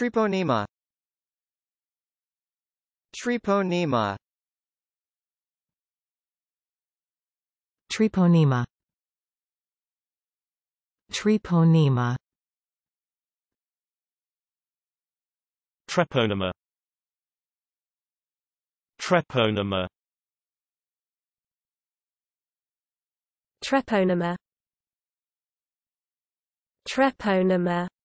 Treponema Treponema Treponema Treponema Treponema Treponema Treponema Treponema